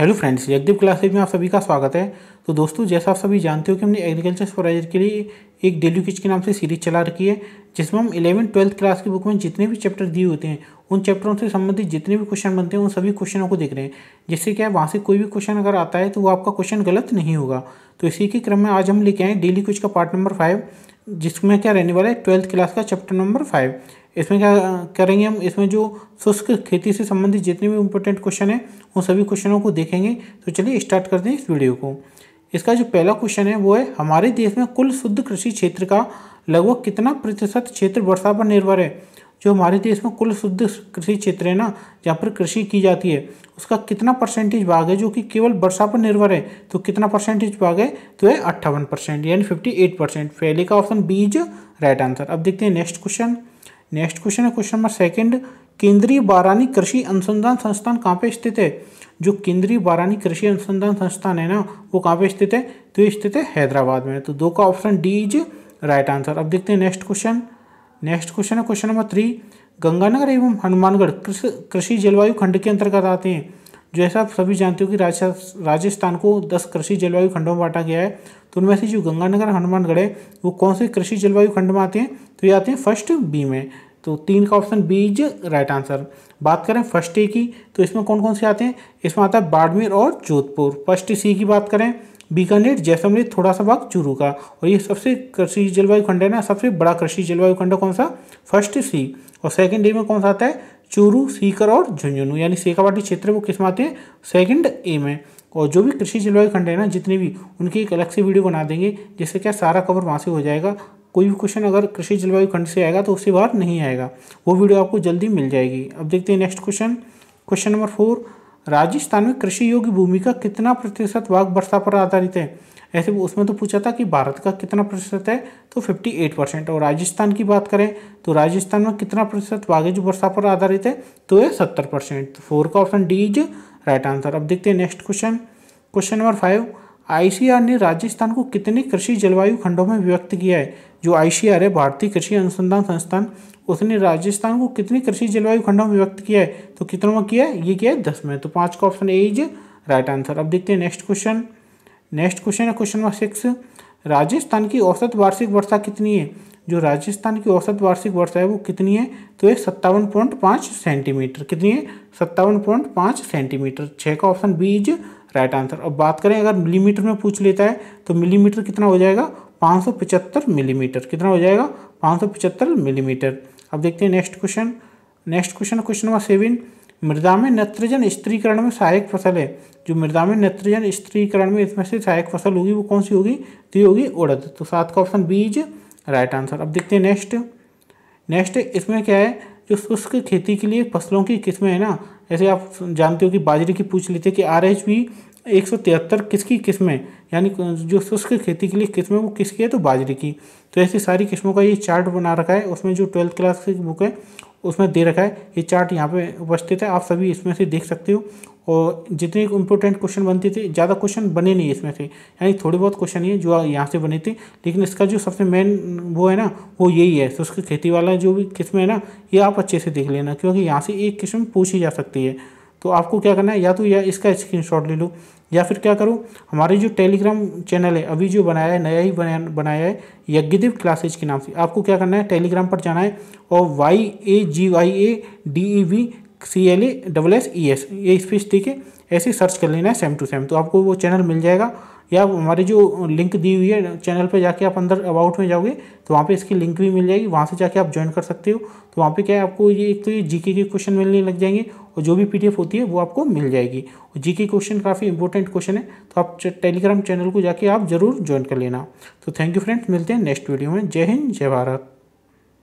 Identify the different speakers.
Speaker 1: hello friends Jagdeep classes में आप सभी का स्वागत है तो दोस्तों जैसा आप सभी जानते हो कि हमने एग्रीकल्चर फॉराइजर के लिए एक डेली किच के नाम से सीरीज चला रखी है जिसमें हम इलेवन ट्वेल्थ क्लास की बुक में जितने भी चैप्टर दिए होते हैं उन चैप्टरों से संबंधित जितने भी क्वेश्चन बनते हैं उन सभी क्वेश्चनों को देख रहे हैं जिससे क्या है वहाँ से कोई भी क्वेश्चन अगर आता है तो वो आपका क्वेश्चन गलत नहीं होगा तो इसी के क्रम में आज हम लेके आए डेली क्विज का पार्ट नंबर फाइव जिसमें क्या रहने वाला है ट्वेल्थ क्लास का चैप्टर नंबर फाइव इसमें क्या करेंगे हम इसमें जो शुष्क खेती से संबंधित जितने भी इंपॉर्टेंट क्वेश्चन हैं उन सभी क्वेश्चनों को देखेंगे तो चलिए स्टार्ट करते हैं इस वीडियो को इसका जो पहला क्वेश्चन है वो है हमारे देश में कुल शुद्ध कृषि क्षेत्र का लगभग कितना प्रतिशत क्षेत्र वर्षा पर निर्भर है जो हमारे देश में कुल शुद्ध कृषि क्षेत्र है ना जहाँ पर कृषि की जाती है उसका कितना परसेंटेज भाग है जो कि केवल वर्षा पर निर्भर है तो कितना परसेंटेज भाग है तो है अट्ठावन परसेंट यानी फिफ्टी एट परसेंट पहले का option B is right answer अब देखते हैं नेक्स्ट क्वेश्चन नेक्स्ट क्वेश्चन है क्वेश्चन नंबर सेकंड केंद्रीय बारानी कृषि अनुसंधान संस्थान कहाँ पे स्थित है जो केंद्रीय बारानी कृषि अनुसंधान संस्थान है ना वो कहाँ पे स्थित है तो ये स्थित है हैदराबाद में तो दो का option D is right answer अब देखते हैं नेक्स्ट क्वेश्चन नेक्स्ट क्वेश्चन है क्वेश्चन नंबर थ्री गंगानगर एवं हनुमानगढ़ कृषि जलवायु खंड के अंतर्गत आते हैं जैसा आप सभी जानते हो कि राजस्थान को दस कृषि जलवायु खंडों में बांटा गया है तो उनमें से जो गंगानगर हनुमानगढ़ है वो कौन से कृषि जलवायु खंड में आते हैं तो ये आते हैं फर्स्ट बी में तो तीन का option B is right answer बात करें फर्स्ट ए की तो इसमें कौन कौन से आते हैं इसमें आता है बाड़मेर और जोधपुर फर्स्ट सी की बात करें बीकानेर जैसलमेर थोड़ा सा भाग चूरू का और ये सबसे कृषि जलवायु खंड है ना सबसे बड़ा कृषि जलवायु खंड कौन सा फर्स्ट सी और सेकंड ए में कौन सा आता है चूरू सीकर और झुंझुनू यानी सेकावाटी क्षेत्र वो किस में आते हैं सेकेंड ए में और जो भी कृषि जलवायु खंड है ना जितने भी उनकी एक अलग से वीडियो बना देंगे जिससे क्या सारा कवर वहाँ से हो जाएगा कोई भी क्वेश्चन अगर कृषि जलवायु खंड से आएगा तो उससे बाहर नहीं आएगा वो वीडियो आपको जल्दी मिल जाएगी अब देखते हैं next question question number four Rajasthan में कृषि योग्य भूमि का कितना प्रतिशत भाग वर्षा पर आधारित है ऐसे उसमें तो पूछा था कि भारत का कितना प्रतिशत है तो 58 परसेंट और राजस्थान की बात करें तो राजस्थान में कितना प्रतिशत भाग है जो वर्षा पर आधारित है तो यह सत्तर परसेंट फोर तो का option D is right answer अब देखते हैं next question question number five ICR ने राजस्थान को कितने कृषि जलवायु खंडों में विभक्त किया है जो आई है भारतीय कृषि अनुसंधान संस्थान उसने राजस्थान को कितनी कृषि जलवायु खंडों में व्यक्त किया है तो कितनों में किया है ये किया है दस में तो पाँच का option A is right answer अब देखते हैं नेक्स्ट क्वेश्चन नेक्स्ट क्वेश्चन है क्वेश्चन नंबर सिक्स राजस्थान की औसत वार्षिक वर्षा कितनी है जो राजस्थान की औसत वार्षिक वर्षा है वो कितनी है तो ये सत्तावन पॉइंट पाँच सेंटीमीटर कितनी है सत्तावन पॉइंट पाँच सेंटीमीटर छः का option B is right answer अब बात करें अगर मिलीमीटर में पूछ लेता है तो मिलीमीटर कितना हो जाएगा 575 मिलीमीटर कितना हो जाएगा 575 मिलीमीटर अब देखते हैं next question next question question number seven मृदा में नेत्रजन स्त्रीकरण में सहायक फसल है जो मृदा में नत्रजन स्त्रीकरण में इसमें से सहायक फसल होगी वो कौन सी होगी तो ये होगी उड़द तो सात का ऑप्शन बीज राइट आंसर अब देखते हैं नेक्स्ट नेक्स्ट इसमें क्या है जो शुष्क खेती के लिए फसलों की किस्में है ना जैसे आप जानते हो कि बाजरे की पूछ लेते हैं कि आर एच एक सौ तिहत्तर किसकी किस्में यानी जो शुष्क खेती के लिए किस्में वो किसकी है तो बाजरे की तो ऐसी सारी किस्मों का ये चार्ट बना रखा है उसमें जो ट्वेल्थ क्लास की बुक है उसमें दे रखा है ये चार्ट यहाँ पे उपस्थित है आप सभी इसमें से देख सकते हो और जितने इम्पोर्टेंट क्वेश्चन बनते थे ज़्यादा क्वेश्चन बने नहीं इसमें से यानी थोड़े बहुत क्वेश्चन ही जो यहाँ से बने थे लेकिन इसका जो सबसे मेन वो है ना वो यही है शुष्क खेती वाला जो भी किस्म है ना ये आप अच्छे से देख लेना क्योंकि यहाँ से एक किस्म पूछी जा सकती है तो आपको क्या करना है या तो या इसका स्क्रीनशॉट ले लो या फिर क्या करूँ हमारे जो टेलीग्राम चैनल है अभी जो बनाया है नया ही बनाया बनाया है यज्ञदेव क्लासेज के नाम से आपको क्या करना है टेलीग्राम पर जाना है और Y A G Y A D E V C L A double S E S ये स्पीच ठीक है ऐसे सर्च कर लेना है सेम टू सेम तो आपको वो चैनल मिल जाएगा या हमारी जो लिंक दी हुई है चैनल पे जाके आप अंदर अबाउट में जाओगे तो वहाँ पे इसकी लिंक भी मिल जाएगी वहाँ से जाके आप ज्वाइन कर सकते हो तो वहाँ पे क्या है आपको ये एक तो ये जीके के क्वेश्चन मिलने लग जाएंगे और जो भी पीडीएफ होती है वो आपको मिल जाएगी और जीके क्वेश्चन काफ़ी इंपॉर्टेंट क्वेश्चन है तो आप टेलीग्राम चैनल को जाके आप जरूर ज्वाइन कर लेना तो थैंक यू फ्रेंड्स मिलते हैं नेक्स्ट वीडियो में जय हिंद जय भारत